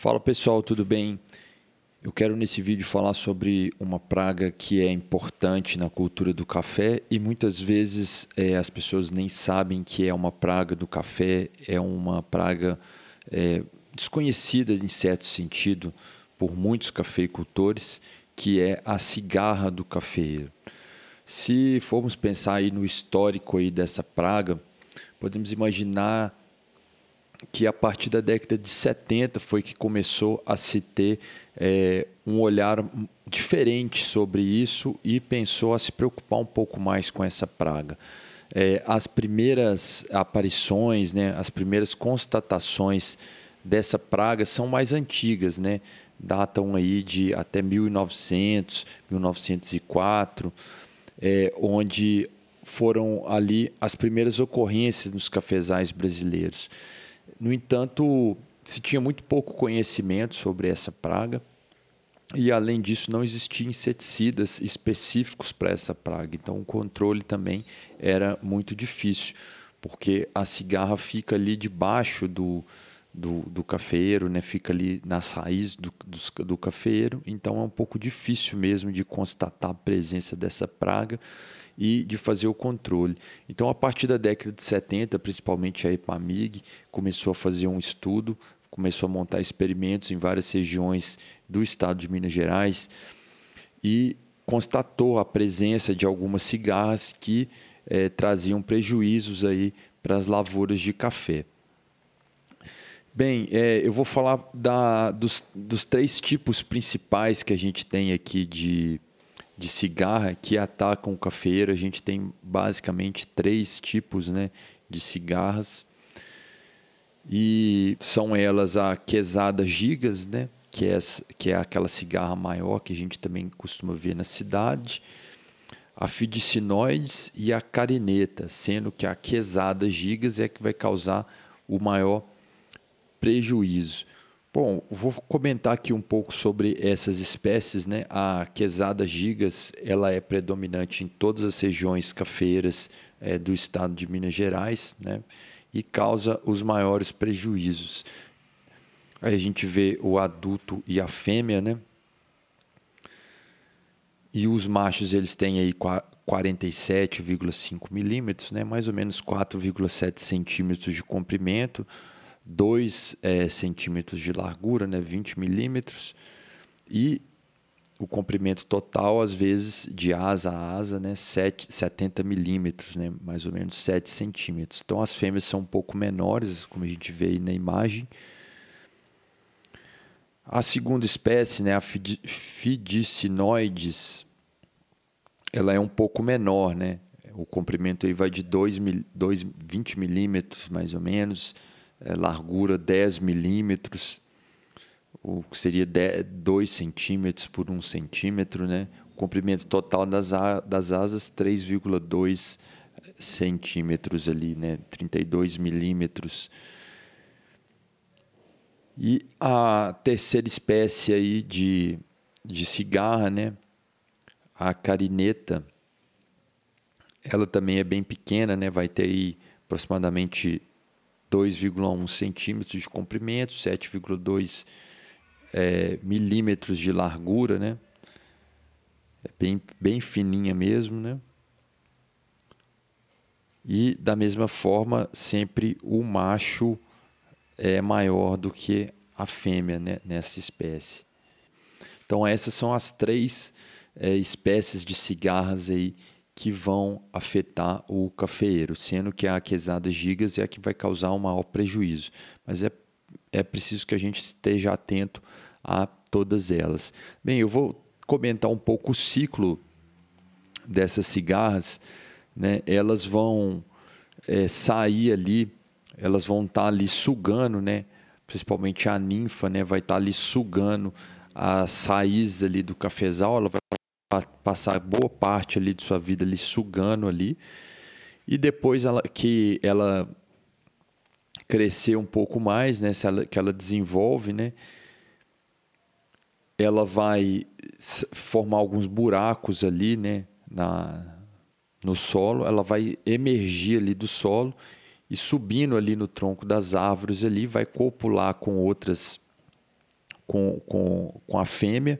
Fala pessoal, tudo bem? Eu quero nesse vídeo falar sobre uma praga que é importante na cultura do café e muitas vezes é, as pessoas nem sabem que é uma praga do café, é uma praga é, desconhecida em certo sentido por muitos cafeicultores, que é a cigarra do cafeiro. Se formos pensar aí no histórico aí dessa praga, podemos imaginar que a partir da década de 70 foi que começou a se ter é, um olhar diferente sobre isso e pensou a se preocupar um pouco mais com essa praga. É, as primeiras aparições, né, as primeiras constatações dessa praga são mais antigas, né? datam aí de até 1900, 1904, é, onde foram ali as primeiras ocorrências nos cafezais brasileiros. No entanto, se tinha muito pouco conhecimento sobre essa praga e, além disso, não existiam inseticidas específicos para essa praga. Então, o controle também era muito difícil, porque a cigarra fica ali debaixo do, do, do cafeeiro, né? fica ali nas raízes do, do, do cafeeiro, então é um pouco difícil mesmo de constatar a presença dessa praga e de fazer o controle. Então, a partir da década de 70, principalmente a EPAMIG começou a fazer um estudo, começou a montar experimentos em várias regiões do estado de Minas Gerais e constatou a presença de algumas cigarras que eh, traziam prejuízos aí para as lavouras de café. Bem, é, eu vou falar da, dos, dos, três tipos principais que a gente tem aqui de, de cigarra que é atacam o cafeiro. A gente tem basicamente três tipos né, de cigarras. E são elas a quesada gigas, né, que, é, que é aquela cigarra maior que a gente também costuma ver na cidade. A fidicinoides e a carineta, sendo que a quesada gigas é que vai causar o maior prejuízo. Bom, vou comentar aqui um pouco sobre essas espécies, né? A quesada gigas, ela é predominante em todas as regiões cafeiras é, do estado de Minas Gerais, né? E causa os maiores prejuízos. Aí a gente vê o adulto e a fêmea, né? E os machos, eles têm aí 47,5 milímetros, né? Mais ou menos 4,7 centímetros de comprimento 2 é, centímetros de largura, né, 20 milímetros, e o comprimento total, às vezes, de asa a asa, né, 7, 70 milímetros, né, mais ou menos 7 centímetros. Então, as fêmeas são um pouco menores, como a gente vê aí na imagem. A segunda espécie, né, a Fidicinoides, ela é um pouco menor, né? O comprimento aí vai de 2, 2, 20 milímetros, mais ou menos, é, largura 10 milímetros, o que seria 2 centímetros por 1 centímetro, né? O comprimento total das, a, das asas 3,2 centímetros ali, né? 32 milímetros. E a terceira espécie aí de, de cigarra, né? A carineta, ela também é bem pequena, né? Vai ter aí aproximadamente 2,1 centímetros de comprimento, 7,2 é, milímetros de largura, né? É bem, bem fininha mesmo, né? E da mesma forma, sempre o macho é maior do que a fêmea né? nessa espécie. Então essas são as três é, espécies de cigarras aí que vão afetar o cafeeiro, sendo que a quesada gigas é a que vai causar o maior prejuízo. Mas é, é preciso que a gente esteja atento a todas elas. Bem, eu vou comentar um pouco o ciclo dessas cigarras. Né? Elas vão é, sair ali, elas vão estar tá ali sugando, né? principalmente a ninfa, né? vai estar tá ali sugando as raízes ali do cafezal, ela vai passar boa parte ali de sua vida ali sugando ali e depois ela, que ela crescer um pouco mais, né, ela, que ela desenvolve, né, ela vai formar alguns buracos ali, né, na, no solo, ela vai emergir ali do solo e subindo ali no tronco das árvores ali, vai copular com outras, com, com, com a fêmea,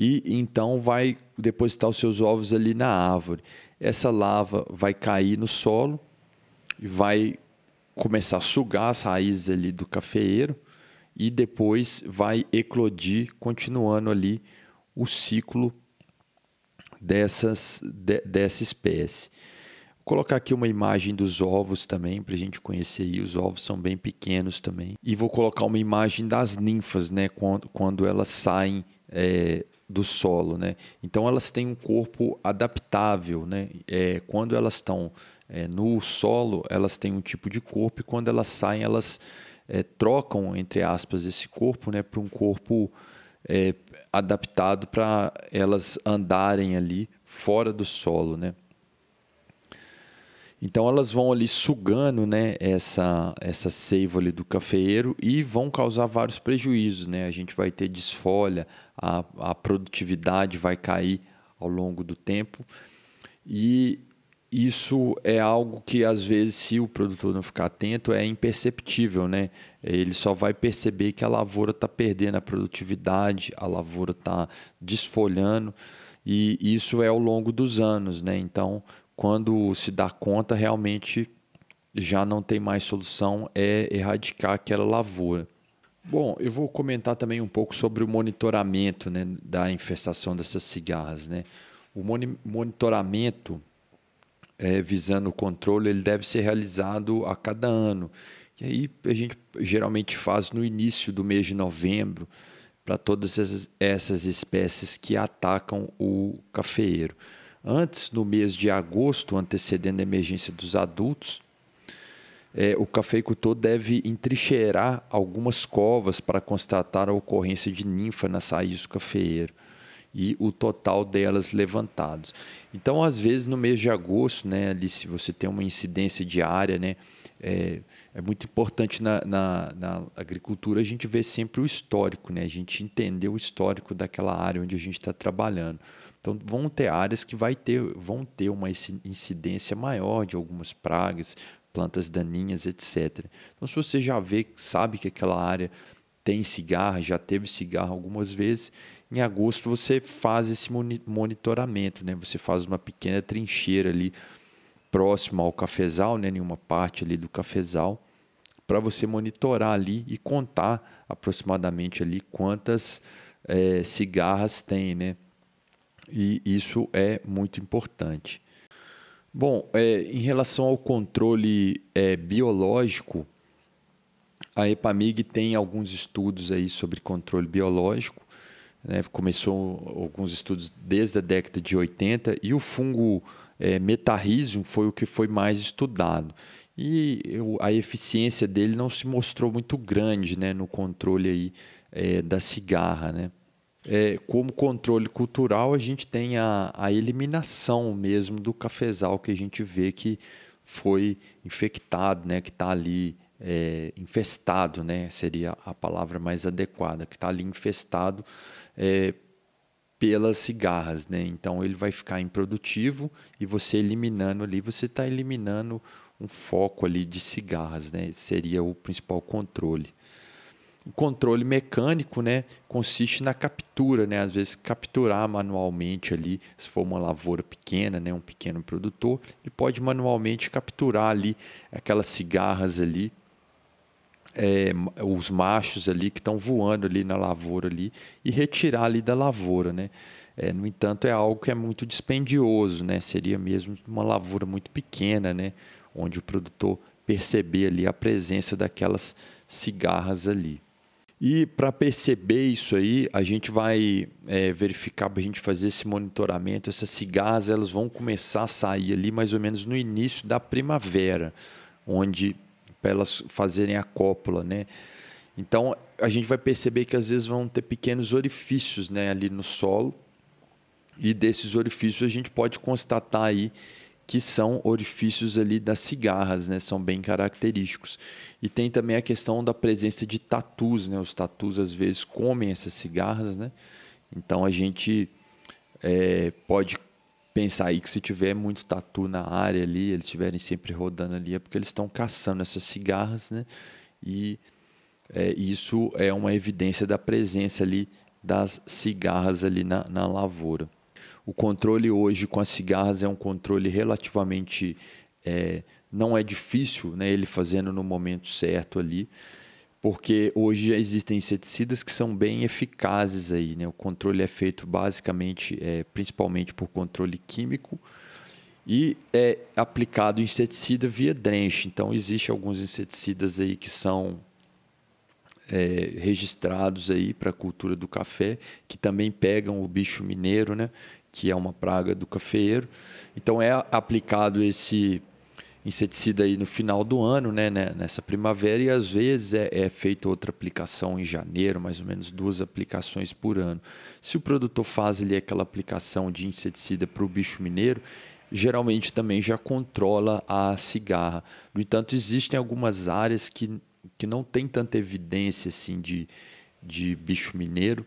e então vai depositar os seus ovos ali na árvore. Essa lava vai cair no solo e vai começar a sugar as raízes ali do cafeeiro e depois vai eclodir, continuando ali o ciclo dessas, de, dessa espécie. Vou colocar aqui uma imagem dos ovos também, para a gente conhecer aí. Os ovos são bem pequenos também. E vou colocar uma imagem das ninfas, né? Quando, quando elas saem é, do solo, né? Então elas têm um corpo adaptável, né? É, quando elas estão é, no solo, elas têm um tipo de corpo e quando elas saem, elas é, trocam entre aspas esse corpo, né, para um corpo é, adaptado para elas andarem ali fora do solo, né? Então elas vão ali sugando né, essa, essa seiva ali do cafeeiro e vão causar vários prejuízos. Né? A gente vai ter desfolha, a, a produtividade vai cair ao longo do tempo. E isso é algo que às vezes, se o produtor não ficar atento, é imperceptível. Né? Ele só vai perceber que a lavoura está perdendo a produtividade, a lavoura está desfolhando. E isso é ao longo dos anos. Né? Então quando se dá conta, realmente já não tem mais solução, é erradicar aquela lavoura. Bom, eu vou comentar também um pouco sobre o monitoramento né, da infestação dessas cigarras. Né? O monitoramento é, visando o controle, ele deve ser realizado a cada ano. E aí a gente geralmente faz no início do mês de novembro para todas essas, essas espécies que atacam o cafeeiro. Antes, no mês de agosto, antecedendo a emergência dos adultos, é, o cafeicultor deve entrincheirar algumas covas para constatar a ocorrência de ninfa na saída do cafeeiro e o total delas levantados. Então, às vezes, no mês de agosto, né, ali, se você tem uma incidência diária, né, é, é muito importante na, na, na, agricultura a gente ver sempre o histórico, né, a gente entender o histórico daquela área onde a gente está trabalhando. Então vão ter áreas que vai ter, vão ter uma incidência maior de algumas pragas, plantas daninhas, etc. Então se você já vê, sabe que aquela área tem cigarro, já teve cigarro algumas vezes, em agosto você faz esse monitoramento, né? Você faz uma pequena trincheira ali próximo ao cafezal, né? Nenhuma parte ali do cafezal para você monitorar ali e contar aproximadamente ali quantas é, cigarras tem, né? e isso é muito importante. Bom, é, em relação ao controle é, biológico, a EPAMIG tem alguns estudos aí sobre controle biológico. Né? Começou alguns estudos desde a década de 80 e o fungo é, metarrhizium foi o que foi mais estudado. E eu, a eficiência dele não se mostrou muito grande né, no controle aí, é, da cigarra. Né? é, como controle cultural, a gente tem a, a eliminação mesmo do cafezal que a gente vê que foi infectado, né, que está ali é, infestado, né, seria a palavra mais adequada, que está ali infestado é, pelas cigarras, né? Então ele vai ficar improdutivo e você eliminando ali, você está eliminando um foco ali de cigarras, né? Seria o principal controle. O controle mecânico, né, consiste na captura, né, às vezes capturar manualmente ali, se for uma lavoura pequena, né, um pequeno produtor, ele pode manualmente capturar ali aquelas cigarras ali, é, os machos ali que estão voando ali na lavoura ali e retirar ali da lavoura, né. É, no entanto, é algo que é muito dispendioso, né, seria mesmo uma lavoura muito pequena, né, onde o produtor perceber ali a presença daquelas cigarras ali. E para perceber isso aí, a gente vai é, verificar para a gente fazer esse monitoramento. Essas cigarras elas vão começar a sair ali mais ou menos no início da primavera, onde para elas fazerem a cópula, né? Então a gente vai perceber que às vezes vão ter pequenos orifícios, né, ali no solo. E desses orifícios a gente pode constatar aí que são orifícios ali das cigarras, né? São bem característicos. E tem também a questão da presença de tatus, né? Os tatus às vezes comem essas cigarras, né? Então a gente é, pode pensar aí que se tiver muito tatu na área ali, eles estiverem sempre rodando ali, é porque eles estão caçando essas cigarras, né? E é, isso é uma evidência da presença ali das cigarras ali na, na lavoura. O controle hoje com as cigarras é um controle relativamente. É, não é difícil né, ele fazendo no momento certo ali, porque hoje já existem inseticidas que são bem eficazes aí. Né? O controle é feito basicamente, é, principalmente por controle químico e é aplicado inseticida via drench. Então, existe alguns inseticidas aí que são é, registrados aí para a cultura do café, que também pegam o bicho mineiro, né? que é uma praga do cafeeiro. Então é aplicado esse inseticida aí no final do ano, né, né, nessa primavera, e às vezes é, é feita outra aplicação em janeiro, mais ou menos duas aplicações por ano. Se o produtor faz ali aquela aplicação de inseticida para o bicho mineiro, geralmente também já controla a cigarra. No entanto, existem algumas áreas que, que não tem tanta evidência assim de, de bicho mineiro,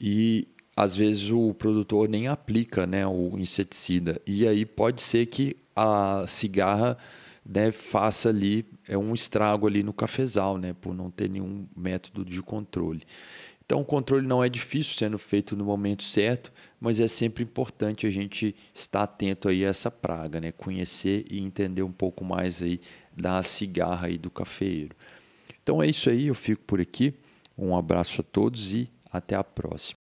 e, às vezes o produtor nem aplica né, o inseticida. E aí pode ser que a cigarra né, faça ali é um estrago ali no cafezal, né, por não ter nenhum método de controle. Então, o controle não é difícil sendo feito no momento certo, mas é sempre importante a gente estar atento aí a essa praga, né, conhecer e entender um pouco mais aí da cigarra e do cafeiro. Então é isso aí, eu fico por aqui. Um abraço a todos e até a próxima.